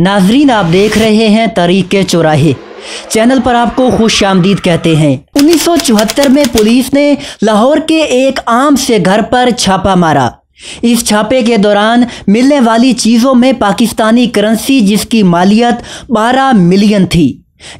नाजरीन आप देख रहे हैं तरीके चौराहे चैनल पर आपको खुश आमदीद कहते हैं 1974 में पुलिस ने लाहौर के एक आम से घर पर छापा मारा इस छापे के दौरान मिलने वाली चीज़ों में पाकिस्तानी करेंसी जिसकी मालियत 12 मिलियन थी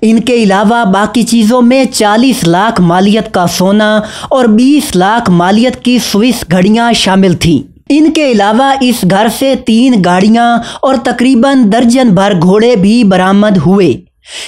इनके अलावा बाकी चीज़ों में 40 लाख मालियत का सोना और 20 लाख मालियत की स्विस घड़ियां शामिल थीं इनके अलावा इस घर से तीन गाड़ियां और तकरीबन दर्जन भर घोड़े भी बरामद हुए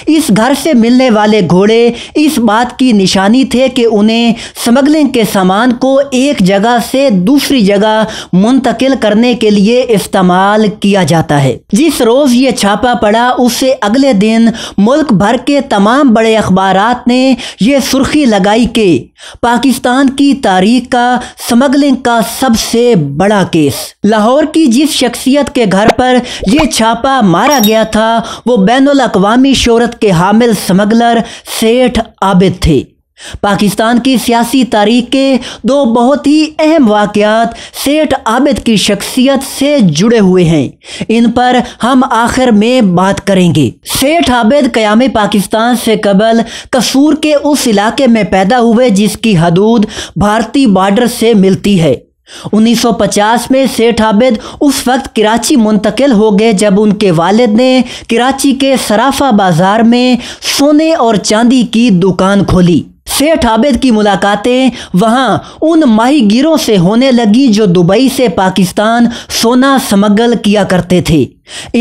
इस घर से मिलने वाले घोड़े इस बात की निशानी थे कि उन्हें स्मगलिंग के सामान को एक जगह से दूसरी जगह मुंतकिल करने के लिए इस्तेमाल किया जाता है जिस रोज ये छापा पड़ा उससे अगले दिन मुल्क भर के तमाम बड़े अखबार ने यह सुर्खी लगाई कि पाकिस्तान की तारीख का स्मगलिंग का सबसे बड़ा केस लाहौर की जिस शख्सियत के घर पर यह छापा मारा गया था वो बैन अवी शोहरत के हामिल स्मगलर सेठ आबिद थे पाकिस्तान की सियासी तारीख के दो बहुत ही अहम वाक़ात सेठ आबिद की शख्सियत से जुड़े हुए हैं इन पर हम आखिर में बात करेंगे सेठ आबिद क्याम पाकिस्तान से कबल कसूर के उस इलाके में पैदा हुए जिसकी हदूद भारतीय बॉर्डर से मिलती है 1950 में सेठ आबिद उस वक्त कराची मुंतकिल हो गए जब उनके वालिद ने कराची के सराफा बाजार में सोने और चांदी की दुकान खोली सेठ आबिद की मुलाकातें वहां उन माही से होने लगी जो दुबई से पाकिस्तान सोना समगल किया करते थे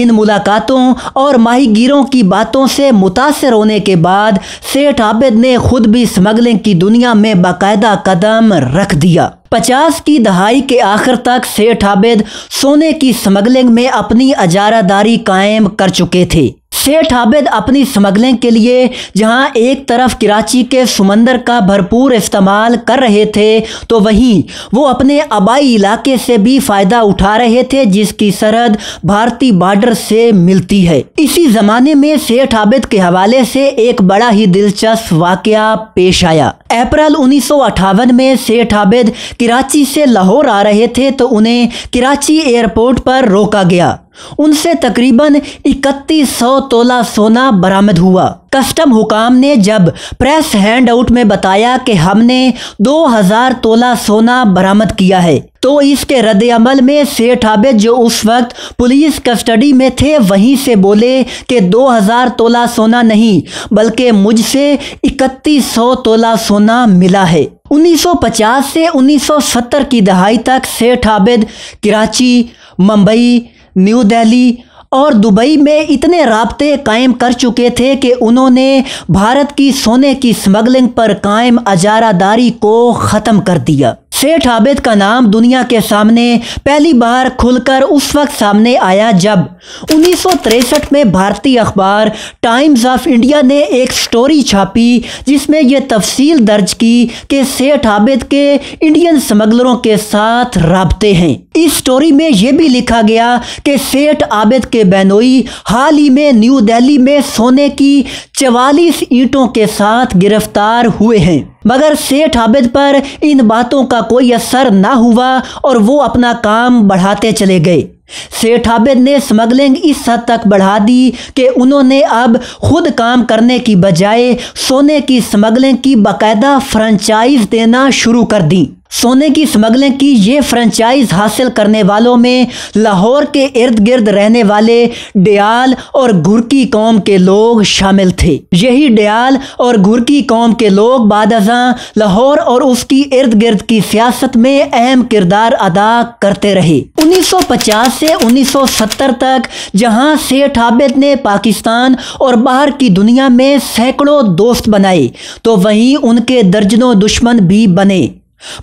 इन मुलाकातों और माहिगीरों की बातों से मुतासर होने के बाद सेठ आबिद ने खुद भी स्मगलिंग की दुनिया में बाकायदा कदम रख दिया पचास की दहाई के आखिर तक सेठ आबेद सोने की स्मगलिंग में अपनी अजारादारी कायम कर चुके थे सेठ आबिद अपनी स्मगलिंग के लिए जहां एक तरफ कराची के समंदर का भरपूर इस्तेमाल कर रहे थे तो वहीं वो अपने आबाई इलाके से भी फ़ायदा उठा रहे थे जिसकी सरहद भारतीय बॉर्डर से मिलती है इसी ज़माने में सेठ आबिद के हवाले से एक बड़ा ही दिलचस्प वाक़ पेश आया अप्रैल उन्नीस में सेठ आबिद कराची से लाहौर आ रहे थे तो उन्हें कराची एयरपोर्ट पर रोका गया उनसे तकरीबन 3100 तोला सोना बरामद हुआ कस्टम हुकाम ने जब प्रेस हैंडआउट में बताया कि हमने 2000 तोला सोना बरामद किया है तो इसके रद्द अमल में सेठ आबिद जो उस वक्त पुलिस कस्टडी में थे वहीं से बोले कि 2000 तोला सोना नहीं बल्कि मुझसे 3100 तोला सोना मिला है 1950 से 1970 की दहाई तक सेठ आबिद कराची मुंबई न्यू दिल्ली और दुबई में इतने रबते कायम कर चुके थे कि उन्होंने भारत की सोने की स्मगलिंग पर कायम अजारादारी को ख़त्म कर दिया सेठ आबिद का नाम दुनिया के सामने पहली बार खुलकर उस वक्त सामने आया जब उन्नीस में भारतीय अखबार टाइम्स ऑफ इंडिया ने एक स्टोरी छापी जिसमें यह तफसील दर्ज की कि सेठ आबिद के इंडियन स्मगलरों के साथ रबते हैं इस स्टोरी में यह भी लिखा गया कि सेठ आबिद के बेनोई हाल ही में न्यू दिल्ली में सोने की चवालीस ईंटों के साथ गिरफ्तार हुए हैं मगर सेठ आबिद पर इन बातों का कोई असर ना हुआ और वो अपना काम बढ़ाते चले गए सेठ आबिद ने स्मगलिंग इस हद तक बढ़ा दी कि उन्होंने अब खुद काम करने की बजाय सोने की स्मगलिंग की बाकायदा फ्रेंचाइज देना शुरू कर दी सोने की स्मगलिंग की ये फ्रेंचाइज हासिल करने वालों में लाहौर के इर्द गिर्द रहने वाले डयाल और घुरकी कौम के लोग शामिल थे यही डयाल और घुरकी कौम के लोग बाद लाहौर और उसकी इर्द गिर्द की सियासत में अहम किरदार अदा करते रहे 1950 से 1970 तक जहां सेठ आबिद ने पाकिस्तान और बाहर की दुनिया में सैकड़ों दोस्त बनाए तो वहीं उनके दर्जनों दुश्मन भी बने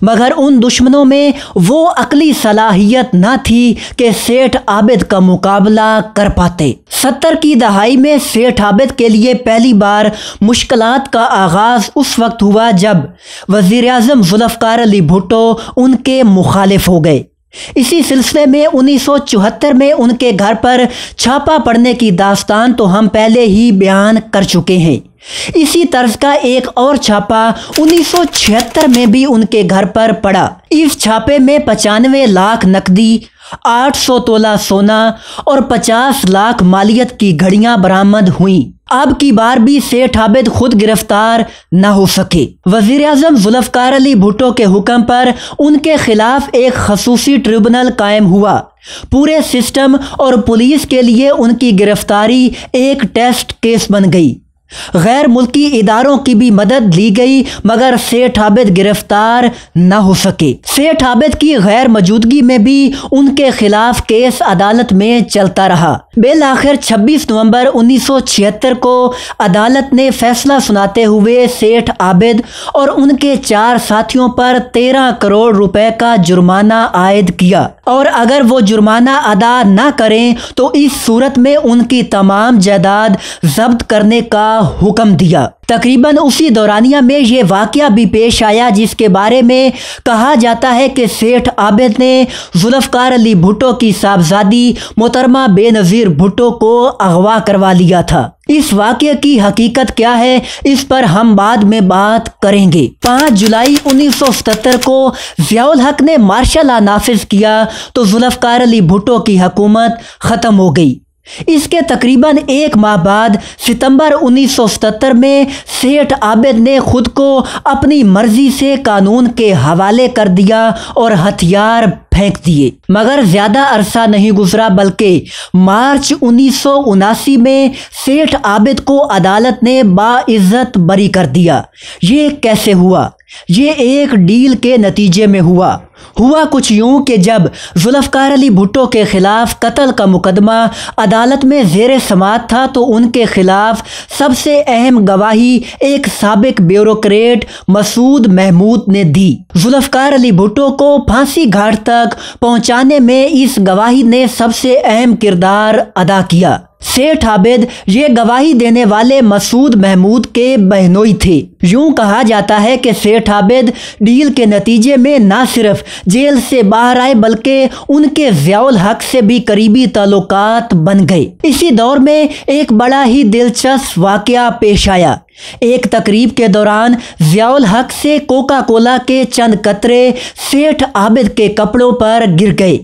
मगर उन दुश्मनों में वो अकली सलाहियत न थी कि सेठ आबिद का मुकाबला कर पाते सत्तर की दहाई में सेठ आबिद के लिए पहली बार मुश्किल का आगाज उस वक्त हुआ जब वजीर अजम जुल्फकार अली भुट्टो उनके मुखालिफ हो गए इसी सिलसिले में 1974 में उनके घर पर छापा पड़ने की दास्तान तो हम पहले ही बयान कर चुके हैं इसी तर्ज का एक और छापा 1976 में भी उनके घर पर पड़ा इस छापे में पचानवे लाख नकदी 800 तोला सोना और 50 लाख मालियत की घड़ियां बरामद हुई अब की बार भी सेठ आबिद खुद गिरफ्तार न हो सके वजीर अजम जुल्फकार अली भुट्टो के हुक्म पर उनके खिलाफ एक खसूसी ट्रिब्यूनल कायम हुआ पूरे सिस्टम और पुलिस के लिए उनकी गिरफ्तारी एक टेस्ट केस बन गई गैर मुल्की इदारों की भी मदद ली गई मगर सेठ आबिद गिरफ्तार न हो सके सेठ आबिद की गैर मौजूदगी में भी उनके खिलाफ केस अदालत में चलता रहा बिल आखिर छब्बीस नवम्बर उन्नीस सौ छिहत्तर को अदालत ने फैसला सुनाते हुए सेठ आबिद और उनके चार साथियों पर तेरह करोड़ रुपए का जुर्माना आयद किया और अगर वो जुर्माना अदा न करें तो इस सूरत में उनकी तमाम जायदाद जब्त करने का हुक्म दिया तकरीबन उसी दौरानिया में ये वाक़ भी पेश आया जिसके बारे में कहा जाता है कि सेठ आबिद ने जुल्फ़कार अली भुट्टो की साहबजादी मोहतरमा बेनज़ीर भुट्टो को अगवा करवा लिया था इस वाक्य की हकीकत क्या है इस पर हम बाद में बात करेंगे 5 जुलाई 1977 को जियाउल हक ने मार्शल लॉ नाफिज किया तो जुल्फ़कार अली भुट्टो की हुकूमत ख़त्म हो गई इसके तकरीबन एक माह बाद सितंबर 1977 में सेठ आबिद ने खुद को अपनी मर्जी से कानून के हवाले कर दिया और हथियार फेंक दिए मगर ज्यादा अरसा नहीं गुजरा बल्कि मार्च उन्नीस में सेठ आबिद को अदालत ने बाइज्जत बरी कर दिया ये कैसे हुआ ये एक डील के नतीजे में हुआ हुआ कुछ यूं कि जब जुल्फ़कार अली भुट्टो के ख़िलाफ़ कत्ल का मुकदमा अदालत में जेर समात था तो उनके ख़िलाफ़ सबसे अहम गवाही एक सबक ब्यूरोक्रेट मसूद महमूद ने दी जुल्फ़कार अली भुट्टो को फांसी घाट तक पहुंचाने में इस गवाही ने सबसे अहम किरदार अदा किया सेठ आबेद ये गवाही देने वाले मसूद महमूद के बहनोई थे यूं कहा जाता है कि सेठ आबेद डील के नतीजे में न सिर्फ जेल से बाहर आए बल्कि उनके जयाल हक से भी करीबी ताल्लुक बन गए इसी दौर में एक बड़ा ही दिलचस्प वाक़ पेश आया एक तकरीब के दौरान जयाल हक से कोका कोला के चंद कतरे सेठ आबिद के कपड़ों पर गिर गए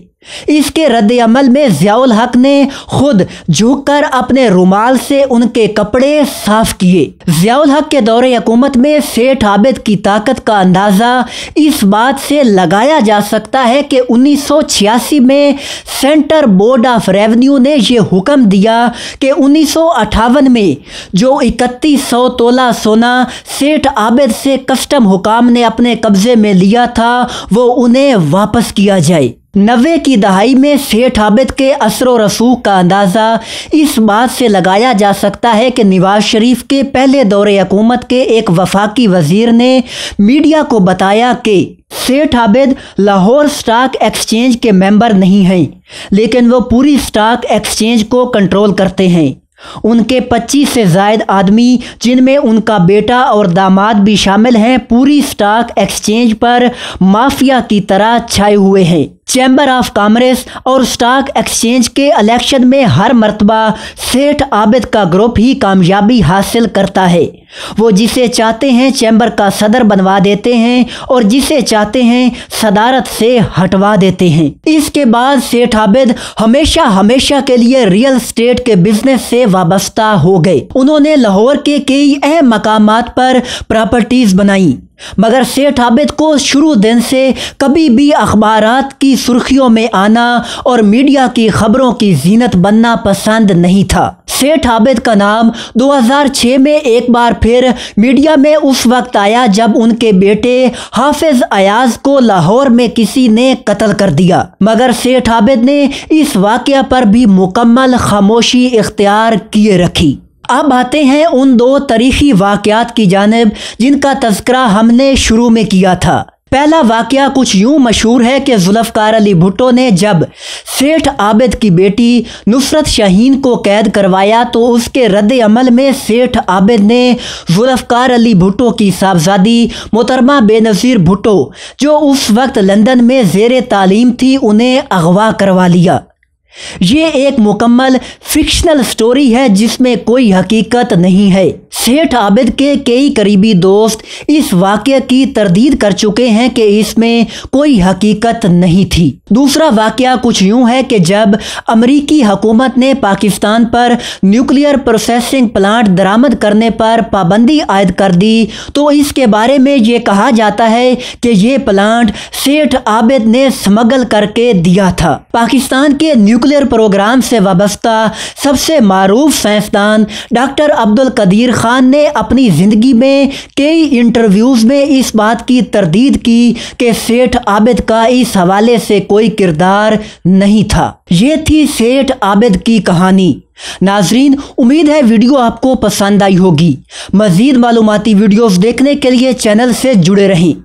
इसके रद्द अमल में जियाउल हक ने खुद झुककर अपने रुमाल से उनके कपड़े साफ किए जियाउल हक के दौरे हुकूमत में सेठ आबिद की ताकत का अंदाज़ा इस बात से लगाया जा सकता है कि 1986 में सेंटर बोर्ड ऑफ रेवेन्यू ने यह हुक्म दिया कि उन्नीस में जो इकतीस सौ तोला सोना सेठ आबिद से कस्टम हुकाम ने अपने कब्ज़े में लिया था वो उन्हें वापस किया जाए नबे की दहाई में सेठ आबिद के असर रसूख का अंदाज़ा इस बात से लगाया जा सकता है कि नवाज शरीफ के पहले दौरे हकूमत के एक वफाकी वजीर ने मीडिया को बताया कि सेठ आबिद लाहौर स्टॉक एक्सचेंज के मेंबर नहीं हैं लेकिन वो पूरी स्टॉक एक्सचेंज को कंट्रोल करते हैं उनके 25 से जायद आदमी जिनमें उनका बेटा और दामाद भी शामिल हैं पूरी स्टॉक एक्सचेंज पर माफिया की तरह छाए हुए हैं चैम्बर ऑफ कॉमर्स और स्टॉक एक्सचेंज के इलेक्शन में हर मरतबा सेठ आबिद का ग्रुप ही कामयाबी हासिल करता है वो जिसे चाहते हैं चैम्बर का सदर बनवा देते हैं और जिसे चाहते हैं सदारत से हटवा देते हैं इसके बाद सेठ आबिद हमेशा हमेशा के लिए रियल स्टेट के बिजनेस से वाबस्ता हो गए उन्होंने लाहौर के कई अहम मकाम पर प्रॉपर्टीज बनाई मगर सेठ आबिद को शुरू दिन से कभी भी अखबार की सुर्खियों में आना और मीडिया की खबरों की जीनत बनना पसंद नहीं था सेठ आबिद का नाम 2006 में एक बार फिर मीडिया में उस वक्त आया जब उनके बेटे हाफिज अयाज को लाहौर में किसी ने कत्ल कर दिया मगर सेठ आबिद ने इस वाक़ पर भी मुकम्मल खामोशी इख्तियार किए रखी अब आते हैं उन दो तारीखी वाक़ात की जानब जिनका तस्करा हमने शुरू में किया था पहला वाक़ कुछ यूं मशहूर है कि जुल्फ़कार अली भुट्टो ने जब सेठ आबिद की बेटी नुसरत शाहीन को कैद करवाया तो उसके रद्द अमल में सेठ आबिद ने जुल्फ़कार अली भुट्टो की साहबजादी मोहतरमा बेनज़ीर भुट्टो जो उस वक्त लंदन में जेर तालीम थी उन्हें अगवा करवा लिया ये एक मुकम्मल फिक्शनल स्टोरी है जिसमें कोई हकीकत नहीं है सेठ आबिद के कई करीबी दोस्त इस वाक्य की तरदीद कर चुके हैं कि इसमें कोई हकीकत नहीं थी दूसरा वाक्य कुछ यूं है कि जब अमरीकी हुकूमत ने पाकिस्तान पर न्यूक्लियर प्रोसेसिंग प्लांट दरामद करने पर पाबंदी आयद कर दी तो इसके बारे में ये कहा जाता है कि ये प्लांट सेठ आबिद ने स्मगल करके दिया था पाकिस्तान के न्यूक्लियर प्रोग्राम से वाबस्ता सबसे मरूफ साइंसदान डॉक्टर अब्दुल कदीर खान ने अपनी ज़िंदगी में कई इंटरव्यूज़ में इस बात की तरदीद की कि सेठ आबिद का इस हवाले से कोई किरदार नहीं था ये थी सेठ आबिद की कहानी नाजरीन उम्मीद है वीडियो आपको पसंद आई होगी मज़ीद मालूमती वीडियोस देखने के लिए चैनल से जुड़े रहें